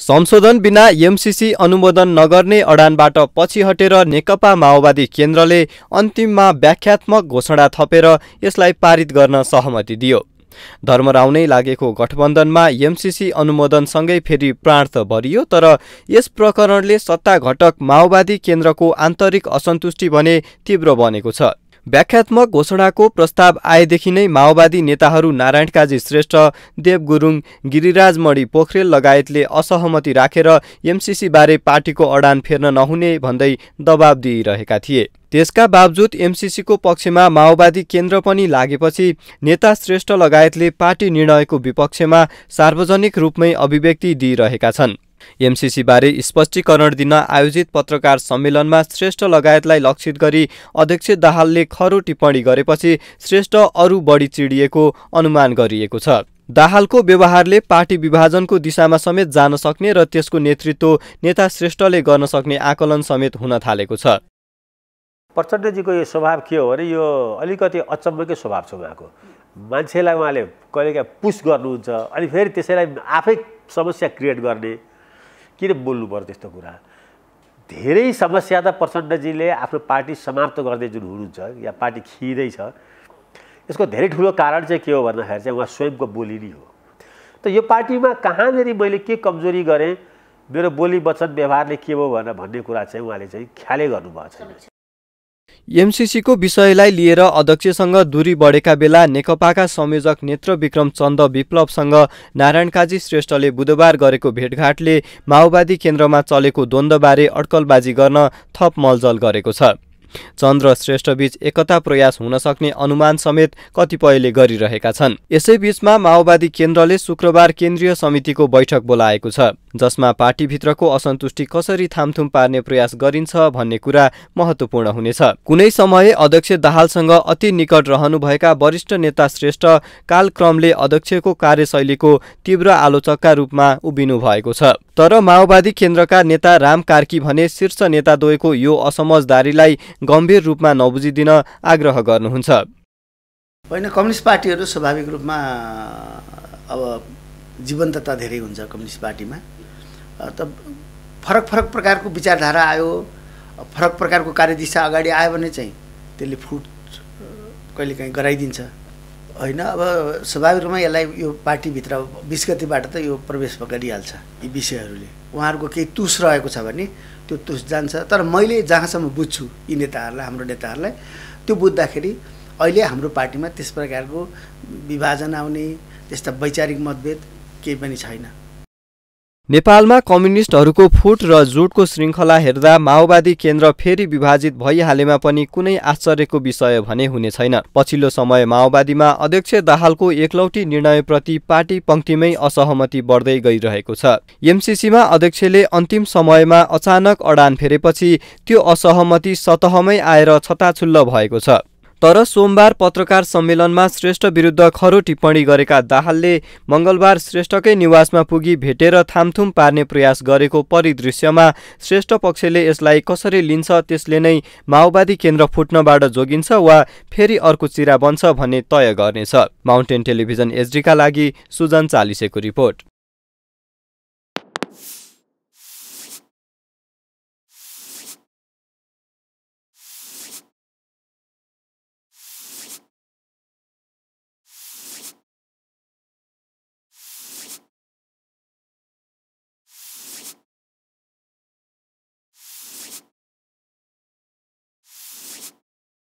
संशोधन बिना एमसिसी अनुमोदन नगर्ने अडानबाट पछि हटेर नेकपा माओवादी केन्द्रले अन्तिममा व्याख्यात्मक घोषणा थपेर यसलाई पारित गर्न सहमति दियो धर्मराउनै लागेको गठबन्धनमा एमसिसी अनुमोदनसँगै फेरि प्रार्थ भरियो तर यस प्रकरणले सत्ता घटक माओवादी केन्द्रको आन्तरिक असन्तुष्टि भने तीव्र बनेको छ व्याख्यात्मक घोषणाको प्रस्ताव आएदेखि नै माओवादी नेताहरू नारायण काजी श्रेष्ठ देव गुरुङ गिरिराज पोखरेल लगायतले असहमति राखेर रा एमसिसीबारे पार्टीको अडान फेर्न नहुने भन्दै दबाब दिइरहेका थिए त्यसका बावजुद एमसिसीको पक्षमा माओवादी केन्द्र पनि लागेपछि नेता श्रेष्ठ लगायतले पार्टी निर्णयको विपक्षमा सार्वजनिक रूपमै अभिव्यक्ति दिइरहेका छन् एमसिसीबारे स्पष्टीकरण दिन आयोजित पत्रकार सम्मेलनमा श्रेष्ठ लगायतलाई लक्षित गरी अध्यक्ष दाहालले खरो टिप्पणी गरेपछि श्रेष्ठ अरू बढी चिडिएको अनुमान गरिएको छ दाहालको व्यवहारले पार्टी विभाजनको दिशामा समेत जान सक्ने र त्यसको नेतृत्व नेता श्रेष्ठले गर्न सक्ने आकलन समेत हुन थालेको छ प्रचण्डजीको यो स्वभाव के हो भने यो अलिकति अचम्मकै स्वभाव छ उहाँको मान्छेलाई उहाँले कहिलेकाहीँ पुस गर्नुहुन्छ अनि फेरि त्यसैलाई आफै समस्या क्रिएट गर्ने किन बोल्नु पर्यो त्यस्तो कुरा धेरै समस्या त प्रचण्डजीले आफ्नो पार्टी समाप्त गर्दै जुन हुनुहुन्छ या पार्टी खिँदैछ यसको धेरै ठुलो कारण चाहिँ के हो भन्दाखेरि चाहिँ उहाँ स्वयंको बोली नै हो त यो पार्टीमा कहाँनिर मैले के कमजोरी गरेँ मेरो बोली वचन व्यवहारले के भयो भनेर भन्ने कुरा चाहिँ उहाँले चाहिँ ख्यालै गर्नुभएको छैन एमसिसीको विषयलाई लिएर अध्यक्षसँग दूरी बढेका बेला नेकपाका संयोजक नेत्र विक्रम चन्द विप्लवसँग नारायण काजी श्रेष्ठले बुधबार गरेको भेटघाटले माओवादी केन्द्रमा चलेको द्वन्द्वबारे अड्कलबाजी गर्न थप मलजल गरेको छ चन्द्र श्रेष्ठबीच एकता प्रयास हुन सक्ने अनुमान समेत कतिपयले गरिरहेका छन् यसैबीचमा माओवादी केन्द्रले शुक्रबार केन्द्रीय समितिको बैठक बोलाएको छ जसमा पार्टीभित्रको असन्तुष्टि कसरी थामथुम पार्ने प्रयास गरिन्छ भन्ने कुरा महत्त्वपूर्ण हुनेछ कुनै समय अध्यक्ष दाहालसँग अति निकट रहनुभएका वरिष्ठ नेता श्रेष्ठ कालक्रमले अध्यक्षको कार्यशैलीको तीव्र आलोचकका रूपमा उभिनु भएको छ तर माओवादी केन्द्रका नेता राम कार्की भने शीर्ष नेताद्वयको यो असमझदारीलाई गम्भीर रूपमा नबुझिदिन आग्रह गर्नुहुन्छ होइन कम्युनिस्ट पार्टीहरू स्वाभाविक रूपमा अब जीवन्तता धेरै हुन्छ कम्युनिस्ट पार्टीमा त फरक फरक प्रकारको विचारधारा आयो फरक प्रकारको कार्यदिशा अगाडि आयो भने चाहिँ त्यसले फुट कहिलेकाहीँ गराइदिन्छ होइन अब स्वाभाविक रूपमा यसलाई यो पार्टीभित्र बिस गतिबाट त यो प्रवेश गरिहाल्छ यी विषयहरूले उहाँहरूको केही तुस रहेको छ भने त्यो तुस जान्छ तर मैले जहाँसम्म बुझ्छु यी नेताहरूलाई हाम्रो नेताहरूलाई त्यो बुझ्दाखेरि अहिले हाम्रो पार्टीमा त्यस प्रकारको विभाजन आउने त्यस्ता वैचारिक मतभेद केही पनि छैन नेपालमा कम्युनिस्टहरूको फुट र जुटको श्रृङ्खला हेर्दा माओवादी केन्द्र फेरि विभाजित भइहालेमा पनि कुनै आश्चर्यको विषय भने हुने छैन पछिल्लो समय माओवादीमा अध्यक्ष दाहालको एकलौटी निर्णयप्रति पार्टी पङ्क्तिमै असहमति बढ्दै गइरहेको छ एमसिसीमा अध्यक्षले अन्तिम समयमा अचानक अडान फेरेपछि त्यो असहमति सतहमै आएर छताछुल्ल भएको छ तर सोमबार पत्रकार सम्मेलनमा श्रेष्ठ विरुद्ध खरो टिप्पणी गरेका दाहालले मङ्गलबार श्रेष्ठकै निवासमा पुगी भेटेर थामथुम पार्ने प्रयास गरेको परिदृश्यमा श्रेष्ठ पक्षले यसलाई कसरी लिन्छ त्यसले नै माओवादी केन्द्र फुट्नबाट जोगिन्छ वा फेरि अर्को चिरा बन्छ भन्ने तय गर्नेछ माउन्टेन टेलिभिजन एचडीका लागि सुजन चालिसेको रिपोर्ट